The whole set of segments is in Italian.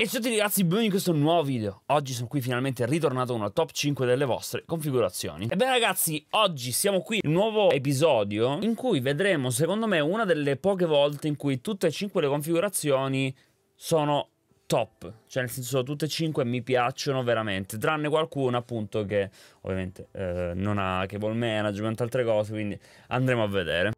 E ciao a tutti ragazzi, benvenuti in questo nuovo video Oggi sono qui finalmente ritornato con una top 5 delle vostre configurazioni Ebbene ragazzi, oggi siamo qui in un nuovo episodio In cui vedremo, secondo me, una delle poche volte in cui tutte e cinque le configurazioni sono top Cioè nel senso, tutte e cinque mi piacciono veramente Tranne qualcuna appunto che, ovviamente, eh, non ha cable management, altre cose Quindi andremo a vedere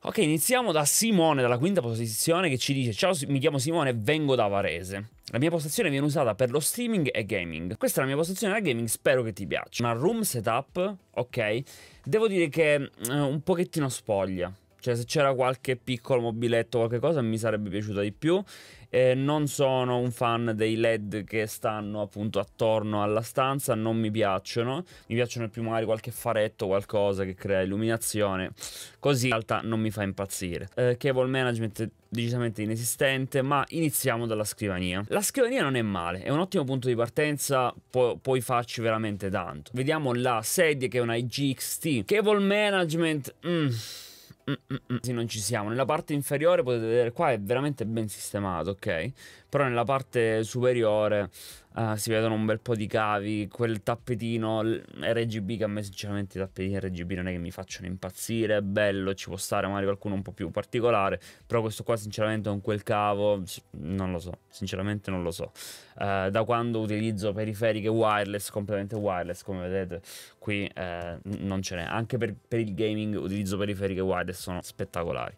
Ok, iniziamo da Simone, dalla quinta posizione, che ci dice Ciao, mi chiamo Simone, vengo da Varese la mia postazione viene usata per lo streaming e gaming. Questa è la mia postazione da gaming, spero che ti piaccia. Una room setup, ok. Devo dire che eh, un pochettino spoglia. Cioè se c'era qualche piccolo mobiletto, qualche cosa, mi sarebbe piaciuta di più. Eh, non sono un fan dei LED che stanno appunto attorno alla stanza, non mi piacciono. Mi piacciono più magari qualche faretto, qualcosa che crea illuminazione. Così in realtà non mi fa impazzire. Eh, cable management decisamente inesistente, ma iniziamo dalla scrivania. La scrivania non è male, è un ottimo punto di partenza, pu puoi farci veramente tanto. Vediamo la sedia che è una IGXT. Cable management... Mm Mm, mm, mm. Sì, non ci siamo. Nella parte inferiore potete vedere qua è veramente ben sistemato, ok? Però nella parte superiore Uh, si vedono un bel po' di cavi, quel tappetino RGB che a me sinceramente i tappetini RGB non è che mi facciano impazzire, è bello, ci può stare magari qualcuno un po' più particolare, però questo qua sinceramente con quel cavo non lo so, sinceramente non lo so. Uh, da quando utilizzo periferiche wireless, completamente wireless come vedete qui uh, non ce n'è, anche per, per il gaming utilizzo periferiche wireless, sono spettacolari,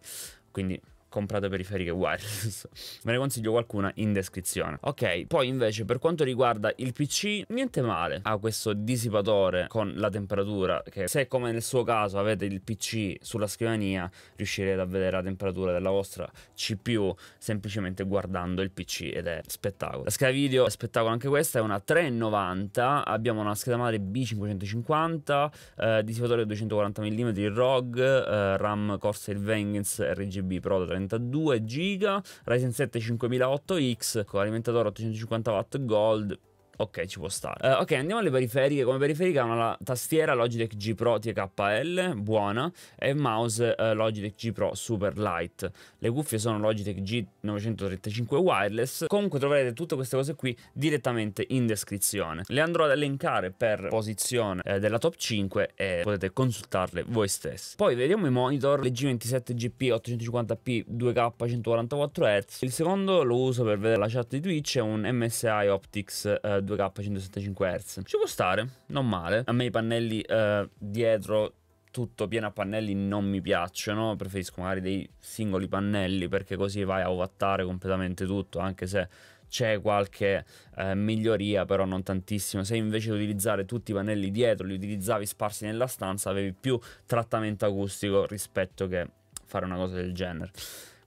quindi comprato periferiche wireless. Me ne consiglio qualcuna in descrizione. Ok, poi invece per quanto riguarda il PC, niente male. Ha questo dissipatore con la temperatura che se come nel suo caso avete il PC sulla scrivania, riuscirete a vedere la temperatura della vostra CPU semplicemente guardando il PC ed è spettacolo. La scheda video è spettacolo anche questa, è una 390, abbiamo una scheda madre B550, eh, dissipatore 240 mm ROG, eh, RAM Corsair Vengeance RGB Pro da 30 32 giga Ryzen 7 5008X con alimentatore 850 watt gold Ok, ci può stare. Uh, ok, andiamo alle periferiche. Come periferica hanno la tastiera Logitech G Pro TKL, buona, e mouse uh, Logitech G Pro Super Light. Le cuffie sono Logitech G935 wireless. Comunque troverete tutte queste cose qui direttamente in descrizione. Le andrò ad elencare per posizione eh, della top 5 e potete consultarle voi stessi. Poi vediamo i monitor, le G27 GP 850p 2K 144Hz. Il secondo lo uso per vedere la chat di Twitch, è un MSI Optics eh, 2K 175 Hz. Ci può stare, non male. A me i pannelli eh, dietro tutto pieno a pannelli non mi piacciono, preferisco magari dei singoli pannelli perché così vai a ovattare completamente tutto, anche se c'è qualche eh, miglioria, però non tantissimo. Se invece di utilizzare tutti i pannelli dietro, li utilizzavi sparsi nella stanza, avevi più trattamento acustico rispetto che fare una cosa del genere.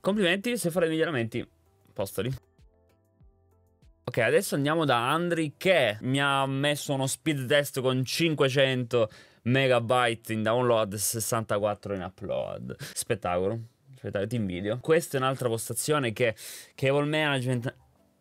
Complimenti, se fare miglioramenti, postali. Ok, adesso andiamo da Andri che mi ha messo uno speed test con 500 megabyte in download, e 64 in upload. Spettacolo, spettacolo, ti invidio. Questa è un'altra postazione che Cable Management...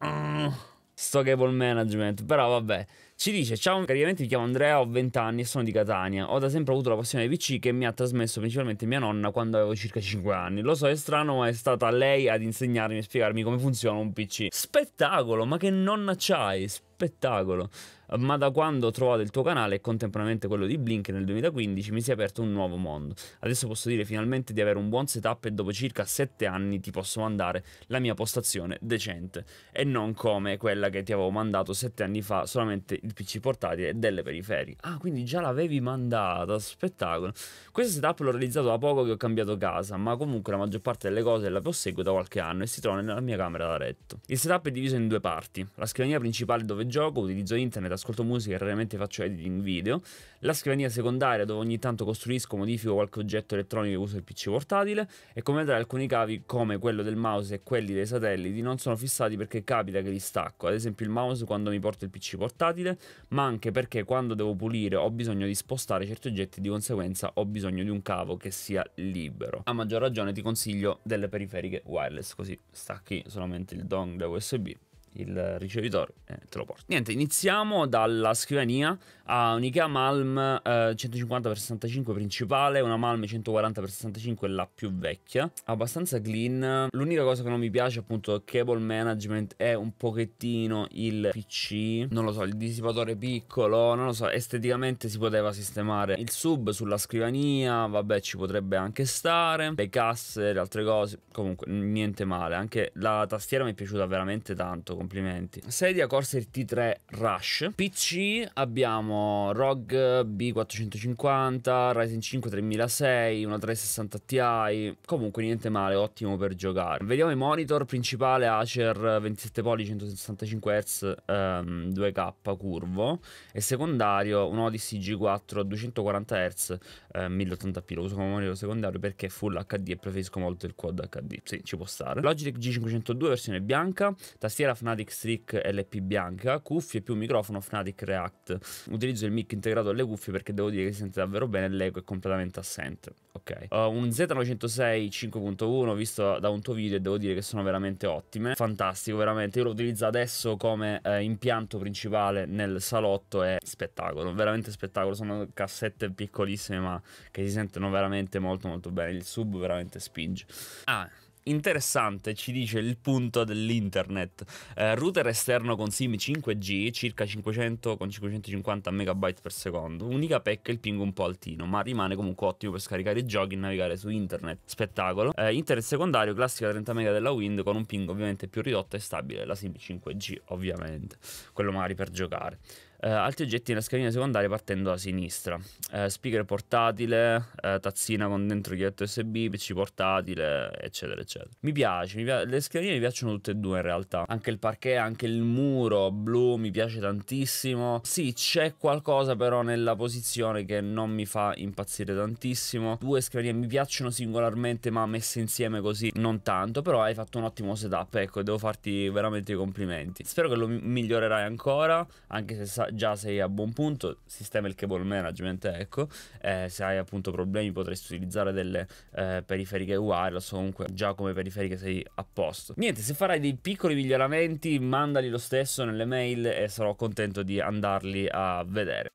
Mm, sto Cable Management, però vabbè. Ci dice, ciao, caricamente mi chiamo Andrea, ho 20 anni e sono di Catania. Ho da sempre avuto la passione dei PC che mi ha trasmesso principalmente mia nonna quando avevo circa 5 anni. Lo so, è strano, ma è stata lei ad insegnarmi e spiegarmi come funziona un PC. Spettacolo, ma che nonna c'hai? Spettacolo spettacolo. Ma da quando ho trovato il tuo canale e contemporaneamente quello di Blink nel 2015 mi si è aperto un nuovo mondo. Adesso posso dire finalmente di avere un buon setup e dopo circa 7 anni ti posso mandare la mia postazione decente e non come quella che ti avevo mandato 7 anni fa solamente il PC portatile delle periferie. Ah, quindi già l'avevi mandata, spettacolo. Questo setup l'ho realizzato da poco che ho cambiato casa, ma comunque la maggior parte delle cose la posseggo da qualche anno e si trova nella mia camera da letto. Il setup è diviso in due parti. La scrivania principale dove gioco, utilizzo internet, ascolto musica e raramente faccio editing video. La scrivania secondaria dove ogni tanto costruisco, modifico qualche oggetto elettronico e uso il PC portatile e come vedrai alcuni cavi come quello del mouse e quelli dei satelliti non sono fissati perché capita che li stacco, ad esempio il mouse quando mi porto il PC portatile, ma anche perché quando devo pulire ho bisogno di spostare certi oggetti di conseguenza ho bisogno di un cavo che sia libero. A maggior ragione ti consiglio delle periferiche wireless, così stacchi solamente il dong da USB il ricevitore eh, te lo porta. Niente, iniziamo dalla scrivania. Ha un'IKEA Malm eh, 150x65 principale, una Malm 140x65 la più vecchia, abbastanza clean. L'unica cosa che non mi piace appunto cable management è un pochettino il PC, non lo so, il dissipatore piccolo, non lo so, esteticamente si poteva sistemare il sub sulla scrivania, vabbè ci potrebbe anche stare, le casse, le altre cose, comunque niente male, anche la tastiera mi è piaciuta veramente tanto complimenti. Sedia Corsair T3 Rush. PC abbiamo ROG B450, Ryzen 5 3006, una 360 Ti. Comunque niente male, ottimo per giocare. Vediamo i monitor principale Acer 27 pollici 165 Hz ehm, 2K curvo e secondario un Odyssey G4 240 Hz eh, 1080p. Lo uso come monitor secondario perché è full HD e preferisco molto il quad HD. Sì, ci può stare. Logitech G502 versione bianca, tastiera FNAC Fnatic Streak LP bianca, cuffie più microfono Fnatic React. Utilizzo il mic integrato alle cuffie perché devo dire che si sente davvero bene l'eco è completamente assente. Ok. Uh, un Z906 5.1 visto da un tuo video e devo dire che sono veramente ottime. Fantastico, veramente. Io lo utilizzo adesso come eh, impianto principale nel salotto è spettacolo, veramente spettacolo. Sono cassette piccolissime ma che si sentono veramente molto molto bene. Il sub veramente spinge. Ah, Interessante, ci dice il punto dell'internet. Eh, router esterno con SIM 5G, circa 500 con 550 MB per secondo. Unica pecca il ping un po' altino, ma rimane comunque ottimo per scaricare i giochi e navigare su internet. Spettacolo. Eh, internet secondario, classica 30 MB della Wind con un ping ovviamente più ridotto e stabile, la SIM 5G ovviamente. Quello magari per giocare eh, altri oggetti nella scalina secondaria partendo da sinistra. Eh, speaker portatile, eh, tazzina con dentro chiletto USB, PC portatile, eccetera, eccetera. Mi piace, mi piace, le scaline mi piacciono tutte e due in realtà. Anche il parquet, anche il muro blu mi piace tantissimo. Sì, c'è qualcosa però nella posizione che non mi fa impazzire tantissimo. Due scaline mi piacciono singolarmente ma messe insieme così non tanto, però hai fatto un ottimo setup, ecco, devo farti veramente i complimenti. Spero che lo migliorerai ancora, anche se sai già sei a buon punto, sistema il cable management, ecco, eh, se hai appunto problemi potresti utilizzare delle eh, periferiche wireless o comunque già come periferiche sei a posto. Niente, se farai dei piccoli miglioramenti mandali lo stesso nelle mail e sarò contento di andarli a vedere.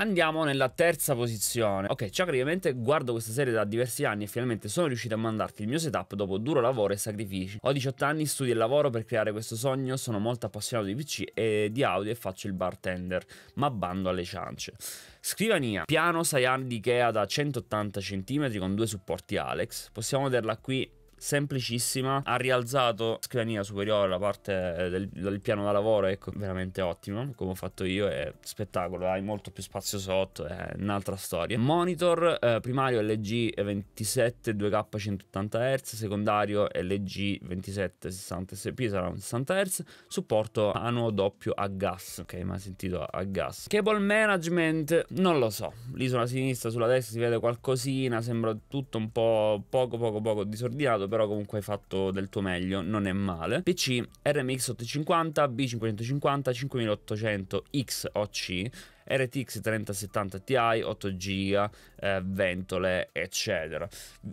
Andiamo nella terza posizione. Ok, ciao ciacricamente guardo questa serie da diversi anni e finalmente sono riuscito a mandarti il mio setup dopo duro lavoro e sacrifici. Ho 18 anni, studio e lavoro per creare questo sogno, sono molto appassionato di PC e di audio e faccio il bartender, ma bando alle ciance. Scrivania, piano Sayan di Ikea da 180 cm con due supporti Alex. Possiamo vederla qui semplicissima, ha rialzato la scrivania superiore la parte eh, del, del, piano da lavoro, ecco, veramente ottimo, come ho fatto io, è spettacolo, hai molto più spazio sotto, è un'altra storia. Monitor eh, primario LG 27 2K 180 Hz, secondario LG 27 60 SP, sarà un 60 Hz, supporto anno doppio a gas, ok, ma sentito a gas. Cable management, non lo so, lì sulla sinistra, sulla destra si vede qualcosina, sembra tutto un po' poco poco poco disordinato però comunque hai fatto del tuo meglio, non è male. PC RMX 850, B550, 5800, XOC, RTX 3070 Ti, 8 giga, eh, ventole, eccetera.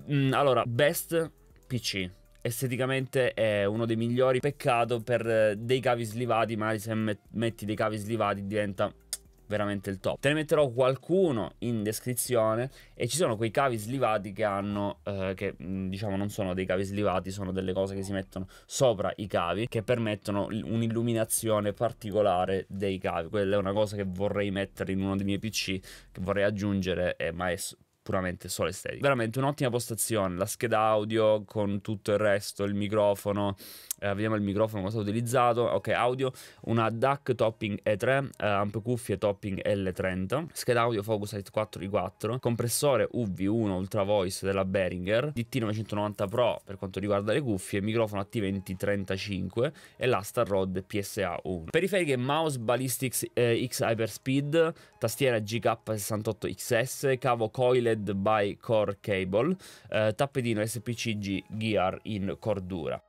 Mm, allora, best PC esteticamente è uno dei migliori. Peccato per eh, dei cavi slivati, ma se metti dei cavi slivati diventa veramente il top. Te ne metterò qualcuno in descrizione e ci sono quei cavi slivati che hanno, eh, che mm, diciamo non sono dei cavi slivati, sono delle cose che si mettono sopra i cavi che permettono un'illuminazione particolare dei cavi. Quella è una cosa che vorrei mettere in uno dei miei PC, che vorrei aggiungere, eh, ma è puramente solo estetica. Veramente un'ottima postazione, la scheda audio con tutto il resto, il microfono, eh, vediamo il microfono cosa ho utilizzato, ok audio, una DAC Topping E3, eh, amp cuffie Topping L30, scheda audio Focusite 4i4, compressore UV1 Ultra Voice della Behringer, DT990 Pro per quanto riguarda le cuffie, microfono AT2035 e la Rod PSA1. Periferiche Mouse Ballistics eh, X Hyperspeed, tastiera GK68XS, cavo coiled Powered by Core Cable, eh, tappetino SPCG Gear in cordura.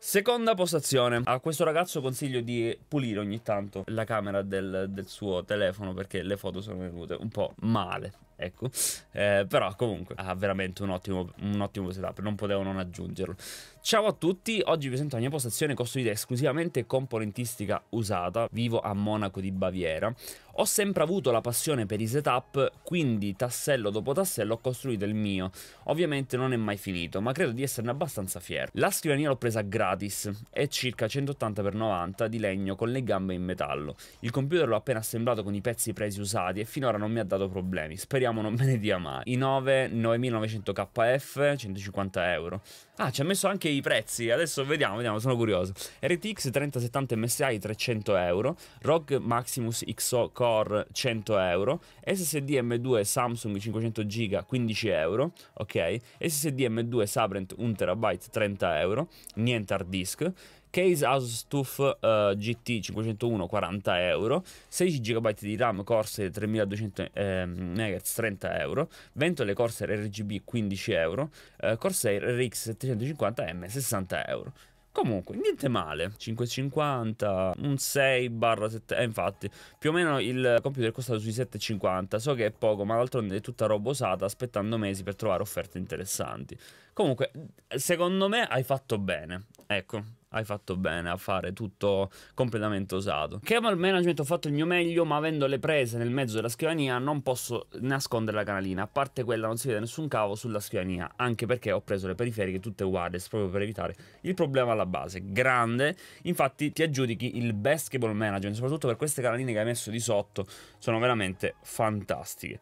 Seconda postazione. A questo ragazzo consiglio di pulire ogni tanto la camera del, del, suo telefono perché le foto sono venute un po' male ecco. Eh, però comunque ha veramente un ottimo, un ottimo setup, non potevo non aggiungerlo. Ciao a tutti, oggi vi presento la mia postazione costruita esclusivamente componentistica usata, vivo a Monaco di Baviera. Ho sempre avuto la passione per i setup, quindi tassello dopo tassello ho costruito il mio. Ovviamente non è mai finito, ma credo di esserne abbastanza fiero. La scrivania l'ho presa gratis, è circa 180x90 di legno con le gambe in metallo. Il computer l'ho appena assemblato con i pezzi presi usati e finora non mi ha dato problemi, speriamo speriamo non me ne dia mai. I 9 9900 KF 150 euro. Ah, ci ha messo anche i prezzi. Adesso vediamo, vediamo, sono curioso. RTX 3070 MSI 300 euro. ROG Maximus XO Core 100 euro. SSD M2 Samsung 500 GB 15 euro. Ok. SSD M2 Sabrent 1 TB 30 euro. Niente hard disk. Case Astuff uh, GT 501 40 euro, 16 GB di RAM Corsair 3200 eh, MHz 30 euro, ventole Corsair RGB 15 euro, eh, Corsair RX 750 m 60 euro. Comunque, niente male, 5,50, un 6 barra 7, eh, infatti, più o meno il computer costa sui 7,50, so che è poco, ma d'altronde è tutta roba usata, aspettando mesi per trovare offerte interessanti. Comunque, secondo me hai fatto bene, ecco, hai fatto bene a fare tutto completamente osato. Cable management ho fatto il mio meglio, ma avendo le prese nel mezzo della scrivania non posso nascondere la canalina. A parte quella non si vede nessun cavo sulla scrivania, anche perché ho preso le periferiche tutte wireless proprio per evitare il problema alla base. Grande, infatti ti aggiudichi il best cable management, soprattutto per queste canaline che hai messo di sotto, sono veramente fantastiche.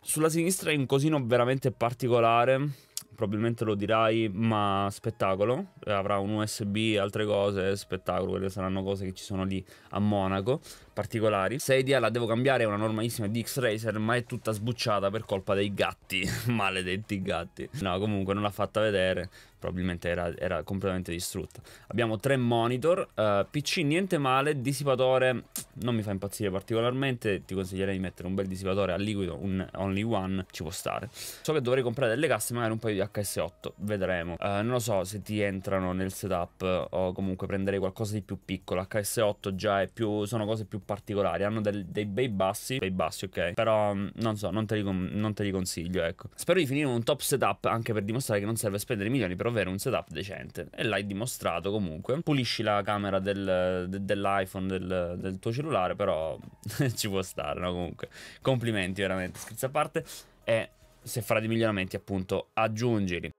sulla sinistra è un cosino veramente particolare probabilmente lo dirai, ma spettacolo, eh, avrà un USB, altre cose, spettacolo, quelle saranno cose che ci sono lì a Monaco, particolari. Sedia la devo cambiare, è una normalissima di x Racer, ma è tutta sbucciata per colpa dei gatti, maledetti gatti. No, comunque non l'ha fatta vedere, probabilmente era, era completamente distrutta. Abbiamo tre monitor, uh, eh, PC niente male, dissipatore non mi fa impazzire particolarmente, ti consiglierei di mettere un bel dissipatore a liquido, un only one, ci può stare. So che dovrei comprare delle casse, magari un paio di HS8, vedremo. Uh, non lo so se ti entrano nel setup o comunque prenderei qualcosa di più piccolo, HS8 già è più, sono cose più particolari, hanno del, dei bei bassi, bei bassi ok, però mm, non so, non te, li, non te li consiglio ecco. Spero di finire un top setup anche per dimostrare che non serve spendere milioni, però avere un setup decente e l'hai dimostrato comunque. Pulisci la camera del, de, dell'iPhone del, del, tuo cellulare, però ci può stare, no? Comunque, complimenti veramente, scherzi a parte. E se farà dei miglioramenti, appunto, aggiungili.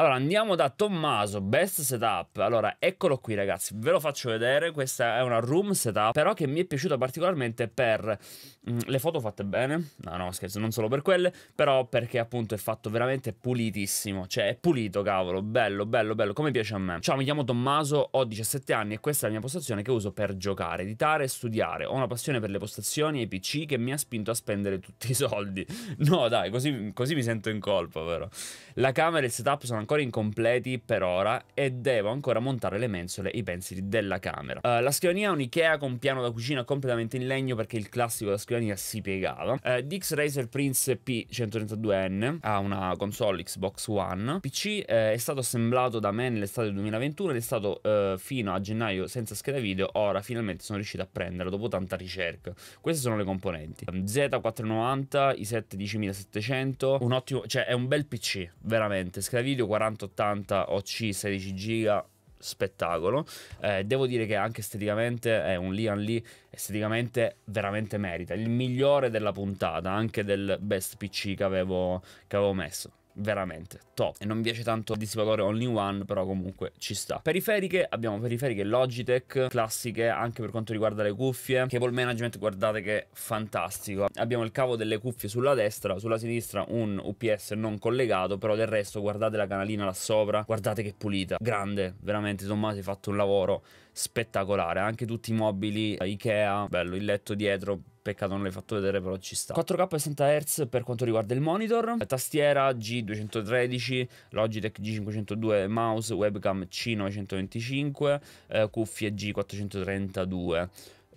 Allora andiamo da Tommaso, best setup. Allora, eccolo qui ragazzi, ve lo faccio vedere, questa è una room setup, però che mi è piaciuta particolarmente per mh, mm, le foto fatte bene. No, no, scherzo, non solo per quelle, però perché appunto è fatto veramente pulitissimo, cioè è pulito, cavolo, bello, bello, bello, come piace a me. Ciao, mi chiamo Tommaso, ho 17 anni e questa è la mia postazione che uso per giocare, editare e studiare. Ho una passione per le postazioni e i PC che mi ha spinto a spendere tutti i soldi. No, dai, così, così mi sento in colpa, vero? La camera e il setup sono anche ancora incompleti per ora e devo ancora montare le mensole e i pensili della camera. Uh, la scrivania è un Ikea con piano da cucina completamente in legno perché il classico della scrivania si piegava. Uh, Dix Razer Prince P132N ha una console Xbox One. PC eh, è stato assemblato da me nell'estate 2021 ed è stato eh, fino a gennaio senza scheda video. Ora finalmente sono riuscito a prenderlo dopo tanta ricerca. Queste sono le componenti. Mm, Z490, i 7 10700, un ottimo, cioè è un bel PC, veramente. Scheda video 40 4080 OC 16 GB spettacolo. Eh, devo dire che anche esteticamente è un Lian Lee esteticamente veramente merita, il migliore della puntata, anche del best PC che avevo, che avevo messo veramente top. E non piace tanto il dissipatore Only One, però comunque ci sta. Periferiche, abbiamo periferiche Logitech, classiche anche per quanto riguarda le cuffie. Cable management, guardate che fantastico. Abbiamo il cavo delle cuffie sulla destra, sulla sinistra un UPS non collegato, però del resto guardate la canalina là sopra, guardate che pulita, grande, veramente insomma, si è fatto un lavoro spettacolare. Anche tutti i mobili Ikea, bello, il letto dietro Peccato non l'hai fatto vedere, però ci sta. 4K 60 Hz per quanto riguarda il monitor. Eh, tastiera G213, Logitech G502, mouse, webcam C925, eh, cuffie G432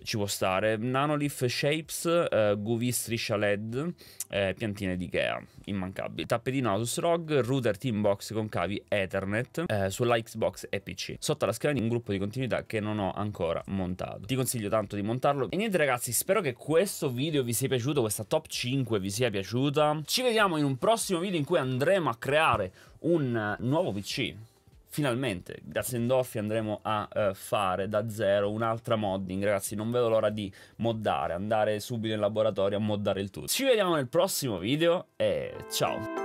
ci può stare. Nanolith Shapes, eh, Goovy Striscia LED, eh, piantine di Ikea, immancabili. Tappetino Asus ROG, router Teambox cavi Ethernet eh, sulla Xbox e PC. Sotto la di un gruppo di continuità che non ho ancora montato. Ti consiglio tanto di montarlo. E niente ragazzi, spero che questo video vi sia piaciuto, questa top 5 vi sia piaciuta. Ci vediamo in un prossimo video in cui andremo a creare un nuovo PC finalmente da Sendorfi andremo a uh, fare da zero un'altra modding ragazzi non vedo l'ora di moddare andare subito in laboratorio a moddare il tutto ci vediamo nel prossimo video e ciao